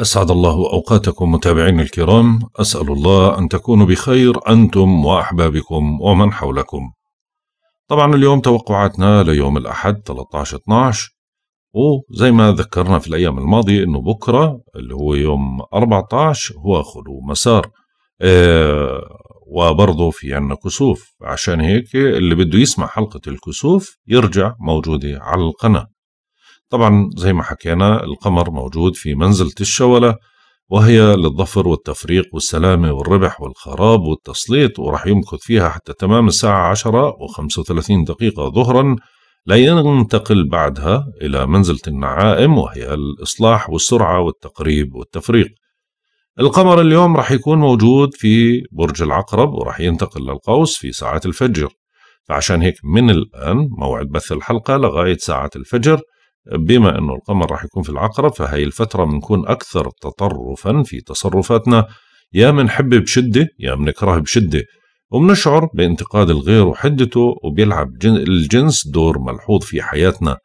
أسعد الله أوقاتكم متابعين الكرام أسأل الله أن تكونوا بخير أنتم وأحبابكم ومن حولكم طبعا اليوم توقعاتنا ليوم الأحد 13-12 وزي ما ذكرنا في الأيام الماضية أنه بكرة اللي هو يوم 14 هو خلو مسار آه وبرضه في عنا كسوف عشان هيك اللي بده يسمع حلقة الكسوف يرجع موجودة على القناة طبعا زي ما حكينا القمر موجود في منزلة الشولة وهي للظفر والتفريق والسلامة والربح والخراب والتسليط وراح يمكث فيها حتى تمام الساعة 10 و35 دقيقة ظهرا لا ينتقل بعدها إلى منزلة النعائم وهي الإصلاح والسرعة والتقريب والتفريق القمر اليوم راح يكون موجود في برج العقرب وراح ينتقل للقوس في ساعات الفجر فعشان هيك من الآن موعد بث الحلقة لغاية ساعة الفجر بما أنه القمر راح يكون في العقرب فهي الفترة بنكون أكثر تطرفا في تصرفاتنا يا منحب بشدة يا منكره بشدة وبنشعر بانتقاد الغير وحدته وبيلعب الجنس دور ملحوظ في حياتنا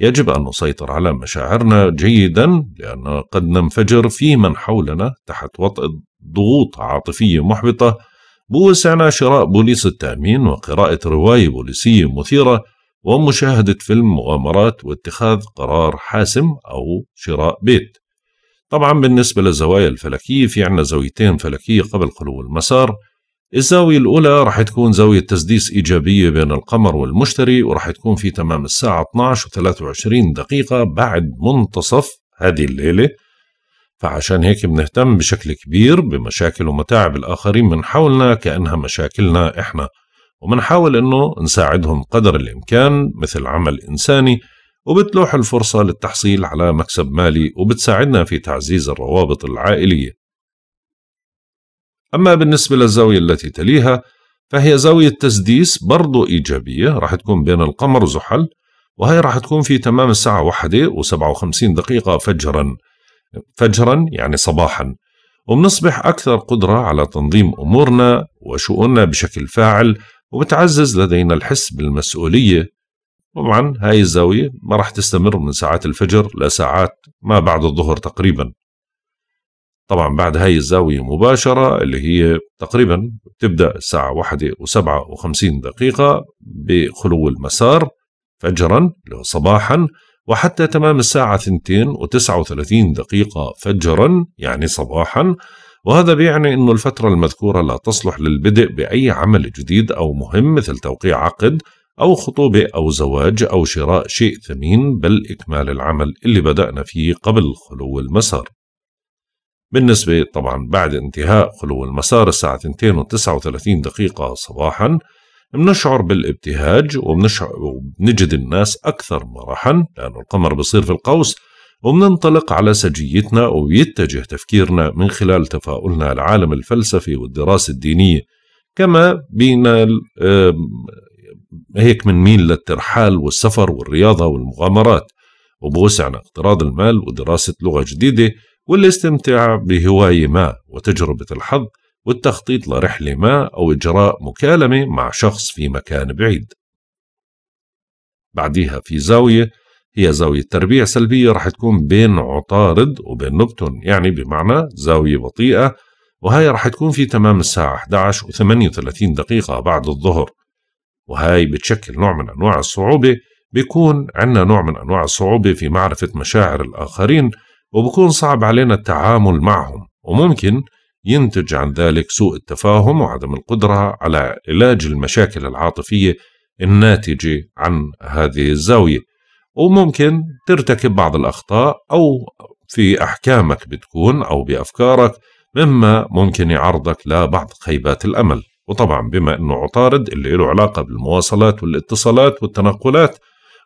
يجب أن نسيطر على مشاعرنا جيدا لأن قد ننفجر في من حولنا تحت وطأ ضغوط عاطفية محبطة بوسعنا شراء بوليس التأمين وقراءة رواية بوليسية مثيرة ومشاهدة فيلم مغامرات واتخاذ قرار حاسم أو شراء بيت طبعا بالنسبة للزوايا الفلكية في عنا زاويتين فلكية قبل خلو المسار الزاوية الأولى راح تكون زاوية تسديس إيجابية بين القمر والمشتري وراح تكون في تمام الساعة 12 و 23 دقيقة بعد منتصف هذه الليلة فعشان هيك بنهتم بشكل كبير بمشاكل ومتاعب الآخرين من حولنا كأنها مشاكلنا إحنا وبنحاول أنه نساعدهم قدر الإمكان مثل عمل إنساني وبتلوح الفرصة للتحصيل على مكسب مالي وبتساعدنا في تعزيز الروابط العائلية أما بالنسبة للزاوية التي تليها فهي زاوية تسديس برضو إيجابية راح تكون بين القمر وزحل وهي راح تكون في تمام الساعة واحدة و57 دقيقة فجرا فجرا يعني صباحا وبنصبح أكثر قدرة على تنظيم أمورنا وشؤوننا بشكل فاعل وبتعزز لدينا الحس بالمسؤولية طبعا هاي الزاوية ما راح تستمر من ساعات الفجر لساعات ما بعد الظهر تقريبا طبعا بعد هاي الزاوية مباشرة اللي هي تقريبا تبدأ الساعة واحدة وسبعة وخمسين دقيقة بخلو المسار فجرا صباحا وحتى تمام الساعة ثنتين وتسعة وثلاثين دقيقة فجرا يعني صباحا وهذا بيعني أن الفترة المذكورة لا تصلح للبدء بأي عمل جديد أو مهم مثل توقيع عقد أو خطوبة أو زواج أو شراء شيء ثمين بل إكمال العمل اللي بدأنا فيه قبل خلو المسار بالنسبة طبعا بعد انتهاء خلو المسار الساعة 2.39 دقيقة صباحا بنشعر بالابتهاج وبنجد الناس أكثر مرحا لأن القمر بصير في القوس ومننطلق على سجيتنا ويتجه تفكيرنا من خلال تفاؤلنا العالم الفلسفي والدراسة الدينية كما بين هيك منميل للترحال والسفر والرياضة والمغامرات وبوسعنا اقتراض المال ودراسة لغة جديدة والاستمتاع بهواية ما وتجربة الحظ والتخطيط لرحلة ما أو إجراء مكالمة مع شخص في مكان بعيد بعديها في زاوية هي زاوية تربيع سلبية راح تكون بين عطارد وبين نبتون يعني بمعنى زاوية بطيئة وهي راح تكون في تمام الساعة 11 و 38 دقيقة بعد الظهر وهي بتشكل نوع من أنواع الصعوبة بيكون عندنا نوع من أنواع الصعوبة في معرفة مشاعر الآخرين وبكون صعب علينا التعامل معهم وممكن ينتج عن ذلك سوء التفاهم وعدم القدرة على علاج المشاكل العاطفية الناتجة عن هذه الزاوية وممكن ترتكب بعض الأخطاء أو في أحكامك بتكون أو بأفكارك مما ممكن يعرضك لبعض خيبات الأمل وطبعا بما أنه عطارد اللي له علاقة بالمواصلات والاتصالات والتنقلات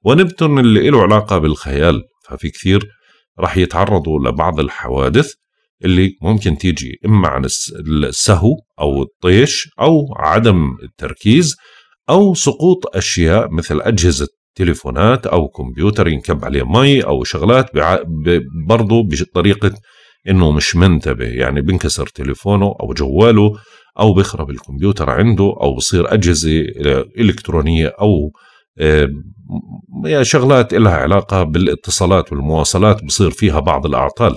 ونبتون اللي له علاقة بالخيال ففي كثير رح يتعرضوا لبعض الحوادث اللي ممكن تيجي إما عن السهو أو الطيش أو عدم التركيز أو سقوط أشياء مثل أجهزة تليفونات او كمبيوتر ينكب عليه مي او شغلات برضه بطريقه انه مش منتبه يعني بنكسر تليفونه او جواله او بيخرب الكمبيوتر عنده او بصير اجهزه الكترونيه او آه، يعني شغلات لها علاقه بالاتصالات والمواصلات بصير فيها بعض الاعطال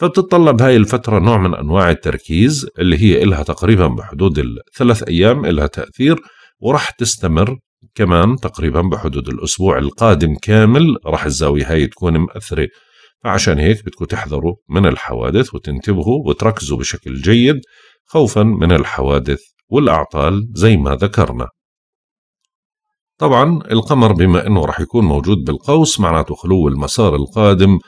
فبتتطلب هاي الفترة نوع من أنواع التركيز اللي هي لها تقريبا بحدود الثلاث أيام لها تأثير وراح تستمر كمان تقريبا بحدود الأسبوع القادم كامل راح الزاوية هاي تكون مأثرة فعشان هيك بدكم تحذروا من الحوادث وتنتبهوا وتركزوا بشكل جيد خوفا من الحوادث والأعطال زي ما ذكرنا طبعا القمر بما أنه راح يكون موجود بالقوس معناته خلو المسار القادم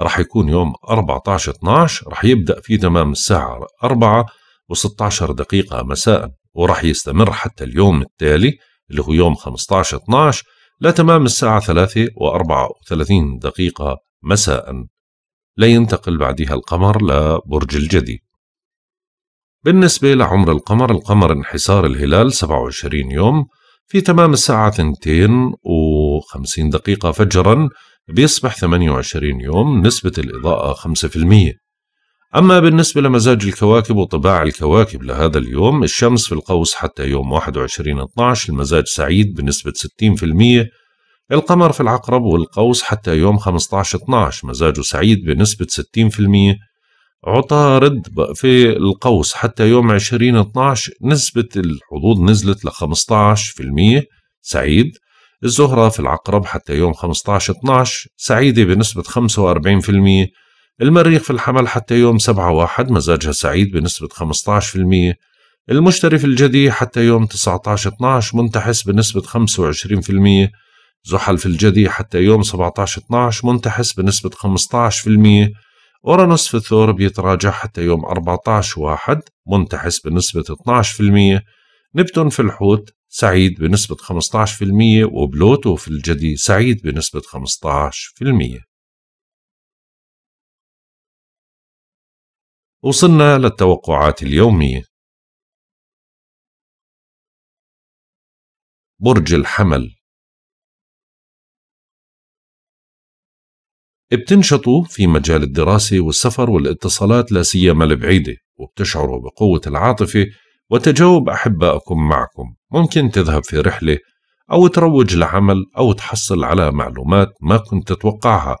راح يكون يوم 14 12 راح يبدأ في تمام الساعة 4 و16 دقيقة مساء وراح يستمر حتى اليوم التالي اللي هو يوم 15 12 لتمام الساعة 3 و34 دقيقة مساء لينتقل بعدها القمر لبرج الجدي بالنسبة لعمر القمر القمر انحسار الهلال 27 يوم في تمام الساعة 2 و50 دقيقة فجرا بيصبح 28 يوم نسبة الإضاءة 5% أما بالنسبة لمزاج الكواكب وطباع الكواكب لهذا اليوم الشمس في القوس حتى يوم 21/12 المزاج سعيد بنسبة 60% القمر في العقرب والقوس حتى يوم 15/12 مزاجه سعيد بنسبة 60% عطارد في القوس حتى يوم 20 12 نسبة الحظوظ نزلت ل 15% سعيد الزهرة في العقرب حتى يوم 15 12 سعيدة بنسبة 45% المريخ في الحمل حتى يوم 7 1 مزاجها سعيد بنسبة 15% المشتري في الجدي حتى يوم 19 12 منتحس بنسبة 25% زحل في الجدي حتى يوم 17 12 منتحس بنسبة 15% أورانوس في الثور بيتراجع حتى يوم 14 1 منتحس بنسبة 12% نبتون في الحوت سعيد بنسبة 15% وبلوتو في الجدي سعيد بنسبة 15% وصلنا للتوقعات اليومية برج الحمل بتنشطوا في مجال الدراسة والسفر والاتصالات لا سيما البعيدة وبتشعروا بقوة العاطفة وتجاوب أحبائكم معكم ممكن تذهب في رحلة أو تروج لعمل أو تحصل على معلومات ما كنت تتوقعها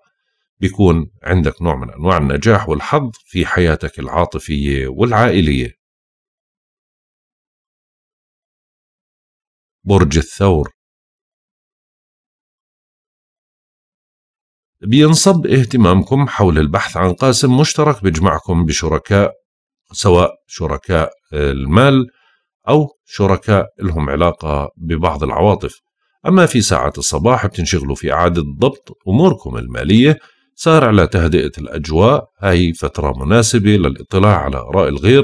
بيكون عندك نوع من أنواع النجاح والحظ في حياتك العاطفية والعائلية برج الثور بينصب اهتمامكم حول البحث عن قاسم مشترك بيجمعكم بشركاء سواء شركاء المال أو شركاء لهم علاقة ببعض العواطف أما في ساعة الصباح بتنشغلوا في إعادة ضبط أموركم المالية سارع على تهدئة الأجواء هاي فترة مناسبة للإطلاع على آراء الغير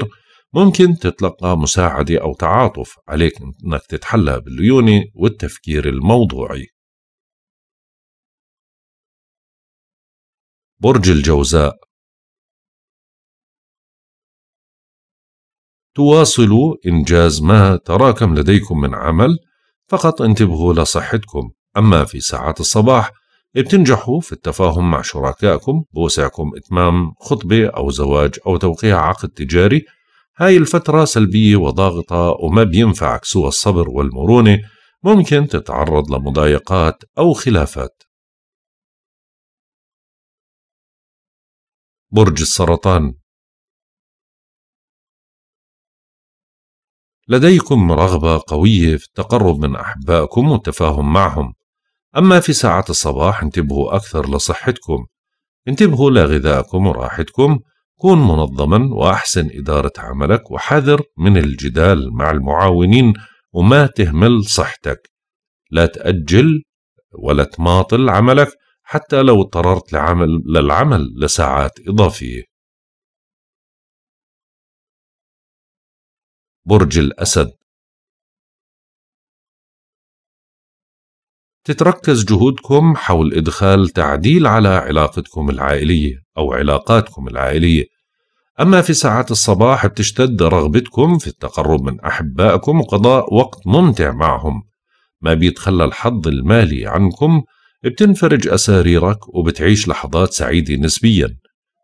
ممكن تتلقى مساعدة أو تعاطف عليك أنك تتحلى بالليونة والتفكير الموضوعي برج الجوزاء تواصلوا إنجاز ما تراكم لديكم من عمل فقط انتبهوا لصحتكم أما في ساعات الصباح بتنجحوا في التفاهم مع شركائكم بوسعكم إتمام خطبة أو زواج أو توقيع عقد تجاري هاي الفترة سلبية وضاغطة وما بينفعك سوى الصبر والمرونة ممكن تتعرض لمضايقات أو خلافات برج السرطان لديكم رغبة قوية في التقرب من أحبائكم والتفاهم معهم أما في ساعات الصباح انتبهوا أكثر لصحتكم انتبهوا لغذائكم وراحتكم كن منظما وأحسن إدارة عملك وحذر من الجدال مع المعاونين وما تهمل صحتك لا تأجل ولا تماطل عملك حتى لو اضطررت لعمل للعمل لساعات إضافية برج الأسد تتركز جهودكم حول إدخال تعديل على علاقتكم العائلية أو علاقاتكم العائلية أما في ساعات الصباح بتشتد رغبتكم في التقرب من أحبائكم وقضاء وقت ممتع معهم ما بيتخلى الحظ المالي عنكم بتنفرج أساريرك وبتعيش لحظات سعيدة نسبيا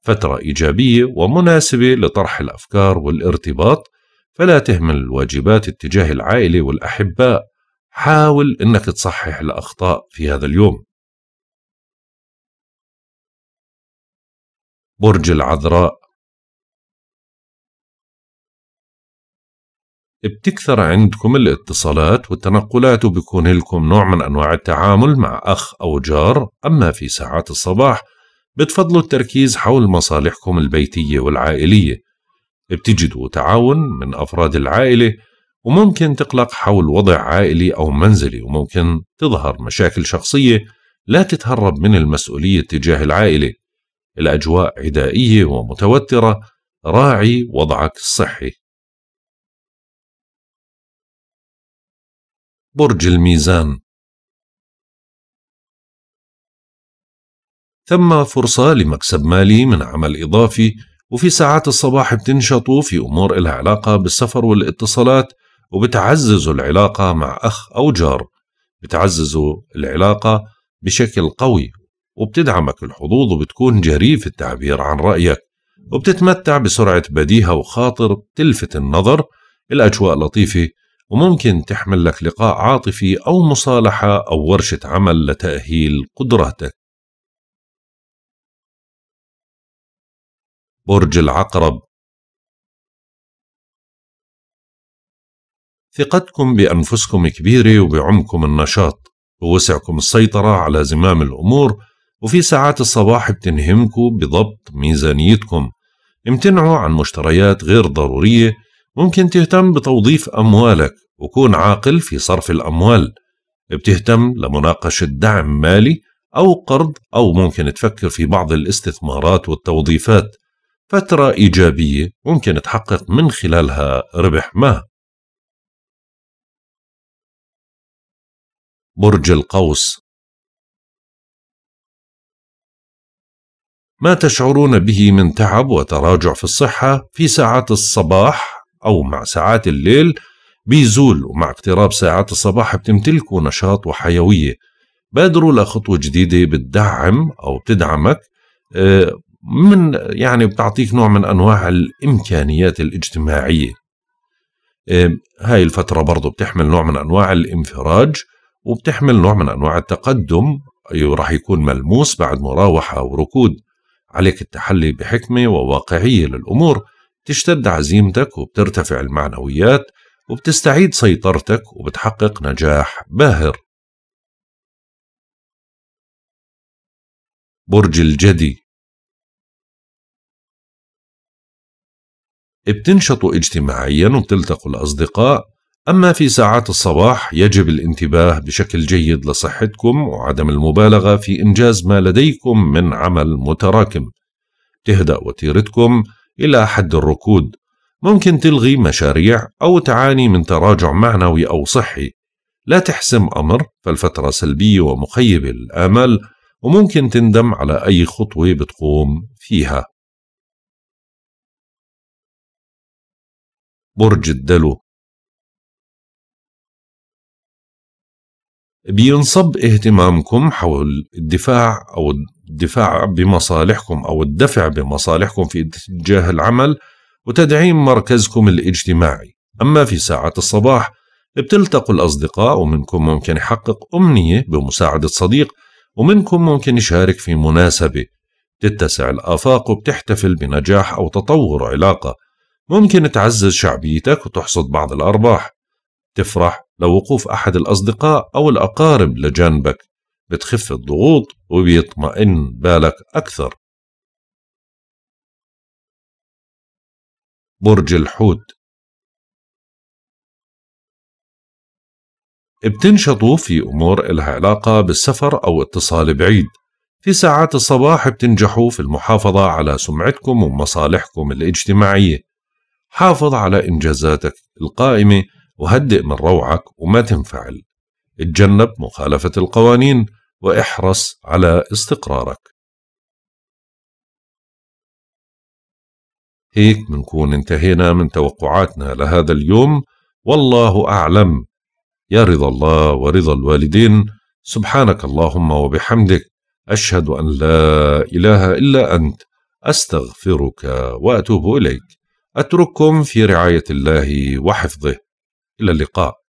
فترة إيجابية ومناسبة لطرح الأفكار والارتباط فلا تهمل الواجبات اتجاه العائلة والأحباء حاول انك تصحح الاخطاء في هذا اليوم برج العذراء بتكثر عندكم الاتصالات والتنقلات وبكون لكم نوع من أنواع التعامل مع أخ أو جار أما في ساعات الصباح بتفضلوا التركيز حول مصالحكم البيتية والعائلية بتجدوا تعاون من أفراد العائلة وممكن تقلق حول وضع عائلي أو منزلي وممكن تظهر مشاكل شخصية لا تتهرب من المسؤولية تجاه العائلة الأجواء عدائية ومتوترة راعي وضعك الصحي برج الميزان ثم فرصة لمكسب مالي من عمل إضافي وفي ساعات الصباح بتنشطوا في أمور إلها علاقة بالسفر والاتصالات وبتعززوا العلاقة مع أخ أو جار بتعززوا العلاقة بشكل قوي وبتدعمك الحظوظ وبتكون جريء في التعبير عن رأيك وبتتمتع بسرعة بديهة وخاطر تلفت النظر الأجواء لطيفة وممكن تحمل لك لقاء عاطفي أو مصالحة أو ورشة عمل لتأهيل قدراتك برج العقرب ثقتكم بأنفسكم كبيرة وبعمكم النشاط ووسعكم السيطرة على زمام الأمور وفي ساعات الصباح بتنهمكم بضبط ميزانيتكم امتنعوا عن مشتريات غير ضرورية ممكن تهتم بتوظيف أموالك وكون عاقل في صرف الأموال بتهتم لمناقشة دعم مالي أو قرض أو ممكن تفكر في بعض الاستثمارات والتوظيفات فترة إيجابية ممكن تحقق من خلالها ربح ما برج القوس ما تشعرون به من تعب وتراجع في الصحة في ساعات الصباح أو مع ساعات الليل بيزول ومع اقتراب ساعات الصباح بتمتلكوا نشاط وحيوية بادروا لخطوة جديدة بتدعم أو بتدعمك آه، من يعني بتعطيك نوع من أنواع الإمكانيات الاجتماعية آه، هاي الفترة برضو بتحمل نوع من أنواع الانفراج وبتحمل نوع من أنواع التقدم راح يكون ملموس بعد مراوحة وركود عليك التحلي بحكمة وواقعية للأمور تشتد عزيمتك وبترتفع المعنويات وبتستعيد سيطرتك وبتحقق نجاح باهر برج الجدي بتنشطوا اجتماعيا وبتلتقوا الأصدقاء أما في ساعات الصباح يجب الانتباه بشكل جيد لصحتكم وعدم المبالغة في إنجاز ما لديكم من عمل متراكم تهدأ وتيرتكم إلى حد الركود ممكن تلغي مشاريع أو تعاني من تراجع معنوي أو صحي لا تحسم أمر فالفترة سلبية ومخيبة للآمال وممكن تندم على أي خطوة بتقوم فيها برج الدلو بينصب اهتمامكم حول الدفاع أو الدفاع بمصالحكم أو الدفع بمصالحكم في اتجاه العمل وتدعيم مركزكم الاجتماعي أما في ساعة الصباح بتلتقوا الأصدقاء ومنكم ممكن يحقق أمنية بمساعدة صديق ومنكم ممكن يشارك في مناسبة تتسع الآفاق وبتحتفل بنجاح أو تطور علاقة ممكن تعزز شعبيتك وتحصد بعض الأرباح تفرح لو أحد الأصدقاء أو الأقارب لجانبك بتخف الضغوط وبيطمئن بالك أكثر برج الحوت بتنشطوا في أمور إلها علاقة بالسفر أو اتصال بعيد في ساعات الصباح بتنجحوا في المحافظة على سمعتكم ومصالحكم الاجتماعية حافظ على إنجازاتك القائمة وهدئ من روعك وما تنفعل اتجنب مخالفة القوانين واحرص على استقرارك هيك منكون انتهينا من توقعاتنا لهذا اليوم والله أعلم يا رضا الله ورضا الوالدين سبحانك اللهم وبحمدك أشهد أن لا إله إلا أنت أستغفرك وأتوب إليك أترككم في رعاية الله وحفظه إلى اللقاء